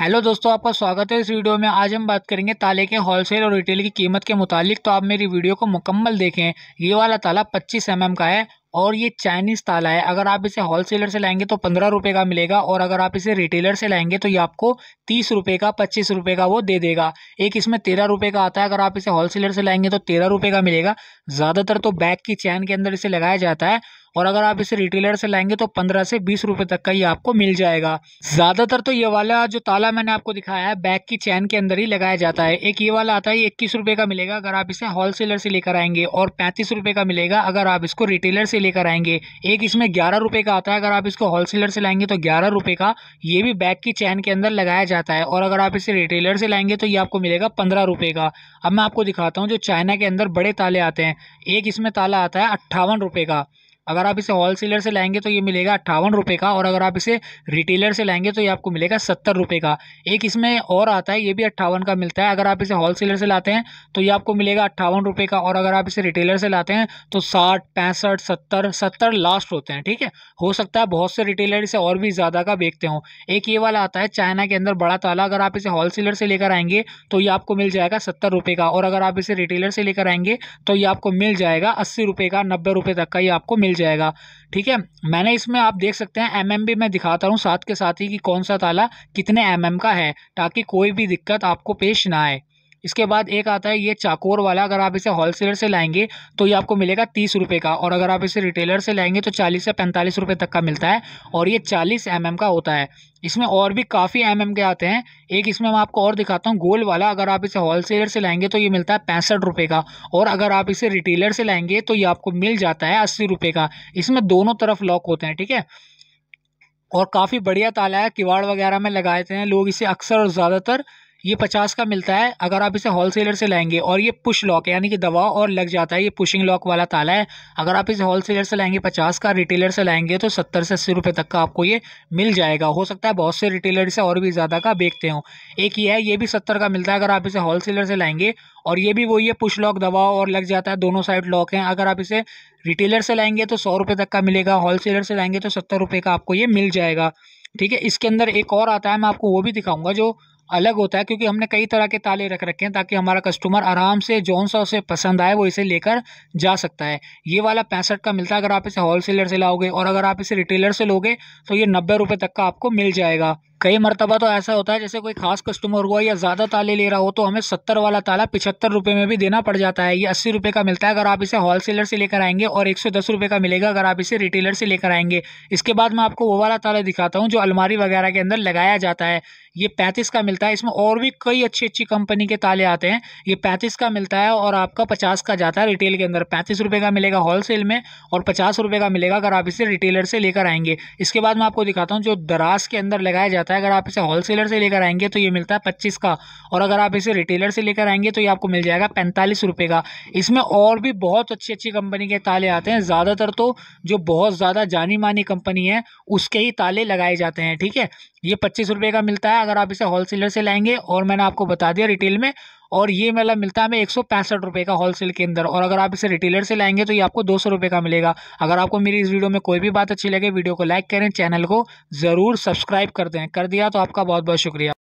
hello दोस्तों आपका स्वागत है इस वीडियो में आज हम बात करेंगे ताले के होलसेल और रिटेल की कीमत के मुतालिक तो आप मेरी वीडियो को मुकम्मल देखें ये वाला ताला 25 एम mm का है और ये चाइनीज़ ताला है अगर आप इसे होलसेलर से लाएंगे तो पंद्रह रुपये का मिलेगा और अगर आप इसे रिटेलर से लाएंगे तो ये आपको तीस रुपये का पच्चीस रुपये का वो दे देगा एक इसमें तेरह रुपये का आता है अगर आप इसे होलसेलर से लाएंगे तो तेरह रुपये का मिलेगा ज़्यादातर तो बैग की चैन के अंदर इसे लगाया जाता है और अगर आप इसे रिटेलर से लाएंगे तो पंद्रह से बीस रुपये तक का ये आपको मिल जाएगा ज़्यादातर तो ये वाला जो ताला मैंने आपको दिखाया है बैग की चैन के अंदर ही लगाया जाता है एक ये वाला आता है इक्कीस रुपये का मिलेगा अगर आप इसे होलसेलर से लेकर आएंगे और पैंतीस रुपये का मिलेगा अगर आप इसको रिटेलर से लेकर आएंगे एक इसमें ग्यारह रुपये का आता है अगर आप इसको होलसेलर से लाएंगे तो ग्यारह रुपये का ये भी बैग की चैन के अंदर लगाया जाता है और अगर आप इसे रिटेलर से लाएंगे तो ये आपको मिलेगा पंद्रह रुपये का अब मैं आपको दिखाता हूँ जो चाइना के अंदर बड़े ताले आते हैं एक इसमें ताला आता है अट्ठावन रुपये का अगर आप इसे होल सेलर से लाएंगे तो ये मिलेगा अट्ठावन रुपये का और अगर आप इसे रिटेलर से लाएंगे तो ये आपको मिलेगा सत्तर रुपये का एक इसमें और आता है ये भी अट्ठावन का मिलता है अगर आप इसे होल सेलर से लाते हैं तो ये आपको मिलेगा अट्ठावन रुपये का और अगर आप इसे रिटेलर से लाते हैं तो साठ पैंसठ सत्तर सत्तर लास्ट होते हैं ठीक है हो सकता है बहुत से रिटेलर इसे और भी ज़्यादा का बेचते हों एक ये वाला आता है चाइना के अंदर बड़ा ताला अगर आप इसे होल सेलर से लेकर आएंगे तो ये आपको मिल जाएगा सत्तर रुपये का और अगर आप इसे रिटेलर से लेकर आएंगे तो ये आपको मिल जाएगा अस्सी रुपये का नब्बे रुपये तक का ये आपको मिल जाएगा ठीक है मैंने इसमें आप देख सकते हैं एम भी मैं दिखाता हूँ साथ के साथ ही कि कौन सा ताला कितने एम का है ताकि कोई भी दिक्कत आपको पेश ना आए इसके बाद एक आता है ये चाकोर वाला अगर आप इसे होलसेलर से लाएंगे तो ये आपको मिलेगा तीस रुपये का और अगर आप इसे रिटेलर से लाएंगे तो चालीस से पैंतालीस रुपये तक का मिलता है और ये चालीस एम का होता है इसमें और भी काफ़ी एम mm के आते हैं एक इसमें मैं आपको और दिखाता हूँ गोल वाला अगर आप इसे होलसेलर से लाएंगे तो ये मिलता है पैंसठ रुपये का और अगर आप इसे रिटेलर से लाएंगे तो ये आपको मिल जाता है अस्सी रुपये का इसमें दोनों तरफ लॉक होते हैं ठीक है और काफ़ी बढ़िया ताला है किवाड़ वगैरह में लगाते हैं लोग इसे अक्सर और ज़्यादातर ये पचास का मिलता है अगर आप इसे होलसेलर से लाएंगे और ये पुश लॉक है यानी कि दबाव और लग जाता है ये पुशिंग लॉक वाला ताला है अगर आप इसे होलसेलर से लाएंगे पचास का रिटेलर से लाएंगे तो सत्तर से अस्सी रुपये तक का आपको ये मिल जाएगा हो सकता है बहुत से रिटेलर से और भी ज़्यादा का बेचते हों एक ये है ये भी सत्तर का मिलता है अगर आप इसे सेलर से लाएंगे और ये भी वही है पुश लॉक दबाव और लग जाता है दोनों साइड लॉक हैं अगर आप इसे रिटेलर से लाएंगे तो सौ रुपये तक का मिलेगा होलसेलर से लाएंगे तो सत्तर रुपये का आपको ये मिल जाएगा ठीक है इसके अंदर एक और आता है मैं आपको वो भी दिखाऊंगा जो अलग होता है क्योंकि हमने कई तरह के ताले रख रखे हैं ताकि हमारा कस्टमर आराम से जौन सा उसे पसंद आए वो इसे लेकर जा सकता है ये वाला पैंसठ का मिलता है अगर आप इसे होल सेलर से लाओगे और अगर आप इसे रिटेलर से लोगे तो ये नब्बे रुपये तक का आपको मिल जाएगा कई मरतबा तो ऐसा होता है जैसे कोई खास कस्टमर हुआ या ज़्यादा ताले ले रहा हो तो हमें सत्तर वाला ताला पिछहत्तर रुपये में भी देना पड़ जाता है ये अस्सी रुपये का मिलता है अगर आप इसे होल सेलर से लेकर आएंगे और एक सौ दस रुपये का मिलेगा अगर आप इसे रिटेलर से लेकर आएंगे इसके बाद मैं आपको वो वाला ताला दिखाता हूँ जो अलमारी वगैरह के अंदर लगाया जाता है ये पैंतीस का मिलता है इसमें और भी कई अच्छी अच्छी कंपनी के ताले आते हैं ये पैंतीस का मिलता है और आपका पचास का जाता है रिटेल के अंदर पैंतीस रुपये का मिलेगा होलसेल में और पचास रुपये का मिलेगा अगर आप इसे रिटेलर से लेकर आएंगे इसके बाद मैं आपको दिखाता हूँ जो दराज के अंदर लगाया जाता है अगर आप इसे होलसेलर से लेकर आएंगे तो ये मिलता है पच्चीस का और अगर आप इसे रिटेलर से लेकर आएंगे तो ये आपको मिल जाएगा पैंतालीस रुपये का इसमें और भी बहुत अच्छी अच्छी कंपनी के ताले आते हैं ज़्यादातर तो जो बहुत ज़्यादा जानी मानी कंपनी है उसके ही ताले लगाए जाते हैं ठीक है ये पच्चीस रुपये का मिलता है अगर आप इसे होलसेलर से लाएंगे और मैंने आपको बता दिया रिटेल में और ये मेला मिलता है हमें एक सौ पैंसठ रुपये का होलसेल के अंदर और अगर आप इसे रिटेलर से लाएंगे तो ये आपको दो सौ रुपये का मिलेगा अगर आपको मेरी इस वीडियो में कोई भी बात अच्छी लगे वीडियो को लाइक करें चैनल को ज़रूर सब्सक्राइब कर दें कर दिया तो आपका बहुत बहुत शुक्रिया